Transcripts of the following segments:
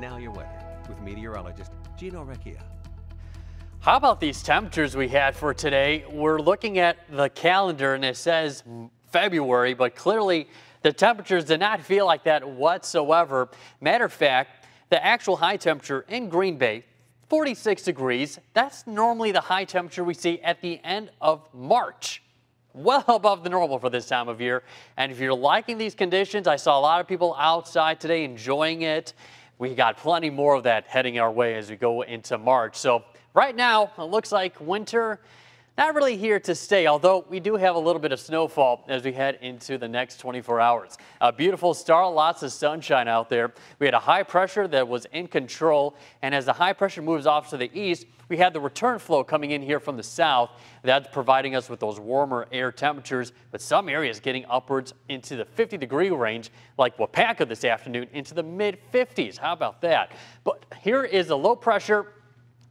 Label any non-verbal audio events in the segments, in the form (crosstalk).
And now your weather with meteorologist Gino Recchia. How about these temperatures we had for today? We're looking at the calendar and it says February, but clearly the temperatures did not feel like that whatsoever. Matter of fact, the actual high temperature in Green Bay, 46 degrees. That's normally the high temperature we see at the end of March. Well (laughs) above the normal for this time of year. And if you're liking these conditions, I saw a lot of people outside today enjoying it we got plenty more of that heading our way as we go into March. So right now, it looks like winter not really here to stay, although we do have a little bit of snowfall as we head into the next 24 hours. A beautiful star, lots of sunshine out there. We had a high pressure that was in control, and as the high pressure moves off to the east, we had the return flow coming in here from the south. That's providing us with those warmer air temperatures, but some areas getting upwards into the 50 degree range, like Wapaka this afternoon, into the mid 50s. How about that? But here is a low pressure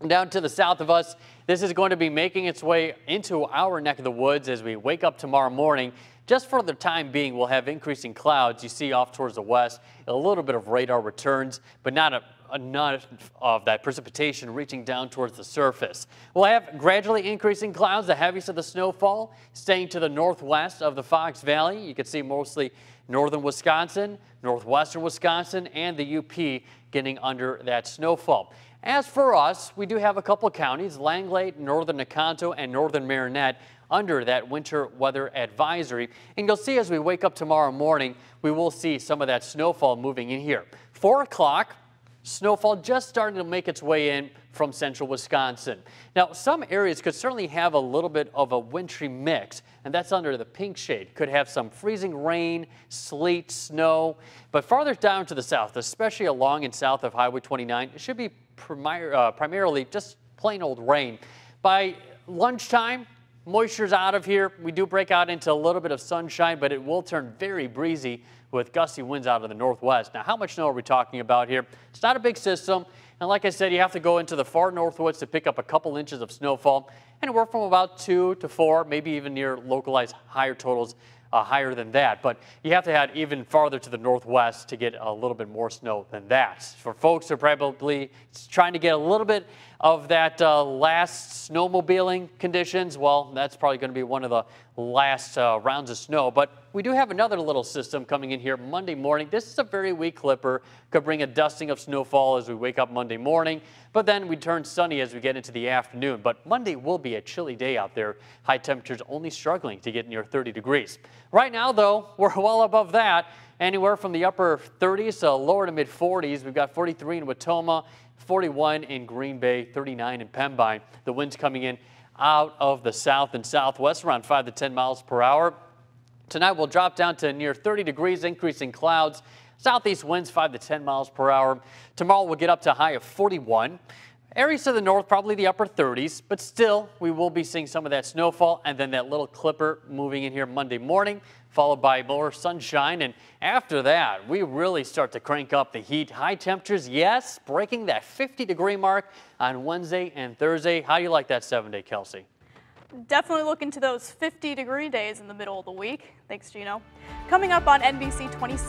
down to the south of us this is going to be making its way into our neck of the woods as we wake up tomorrow morning. Just for the time being, we'll have increasing clouds you see off towards the west, a little bit of radar returns, but not a enough of that precipitation reaching down towards the surface. We'll have gradually increasing clouds, the heaviest of the snowfall, staying to the northwest of the Fox Valley. You can see mostly northern Wisconsin, northwestern Wisconsin, and the UP getting under that snowfall. As for us, we do have a couple counties, Langley, northern Nakanto, and northern Marinette under that winter weather advisory. And you'll see as we wake up tomorrow morning, we will see some of that snowfall moving in here. 4 o'clock, snowfall just starting to make its way in from central Wisconsin. Now, some areas could certainly have a little bit of a wintry mix, and that's under the pink shade. Could have some freezing rain, sleet, snow, but farther down to the south, especially along and south of Highway 29, it should be primar uh, primarily just plain old rain. By lunchtime, moisture's out of here. We do break out into a little bit of sunshine, but it will turn very breezy with gusty winds out of the northwest. Now, how much snow are we talking about here? It's not a big system. And like I said, you have to go into the far northwoods to pick up a couple inches of snowfall, anywhere from about two to four, maybe even near localized higher totals uh, higher than that. But you have to head even farther to the northwest to get a little bit more snow than that. For folks who are probably trying to get a little bit of that uh, last snowmobiling conditions, well, that's probably going to be one of the last uh, rounds of snow. But we do have another little system coming in here Monday morning. This is a very weak clipper. Could bring a dusting of snowfall as we wake up Monday morning. But then we turn sunny as we get into the afternoon. But Monday will be a chilly day out there. High temperatures only struggling to get near 30 degrees. Right now, though, we're (laughs) well above that. Anywhere from the upper 30s to lower to mid 40s. We've got 43 in Watoma, 41 in Green Bay, 39 in Pembine. The winds coming in out of the south and southwest around 5 to 10 miles per hour. Tonight will drop down to near 30 degrees, increasing clouds. Southeast winds 5 to 10 miles per hour. Tomorrow we'll get up to a high of 41. Areas to the north, probably the upper 30s, but still we will be seeing some of that snowfall and then that little clipper moving in here Monday morning, followed by more sunshine. And after that, we really start to crank up the heat. High temperatures, yes, breaking that 50 degree mark on Wednesday and Thursday. How do you like that seven day, Kelsey? Definitely looking to those 50 degree days in the middle of the week. Thanks, Gino. Coming up on NBC 26.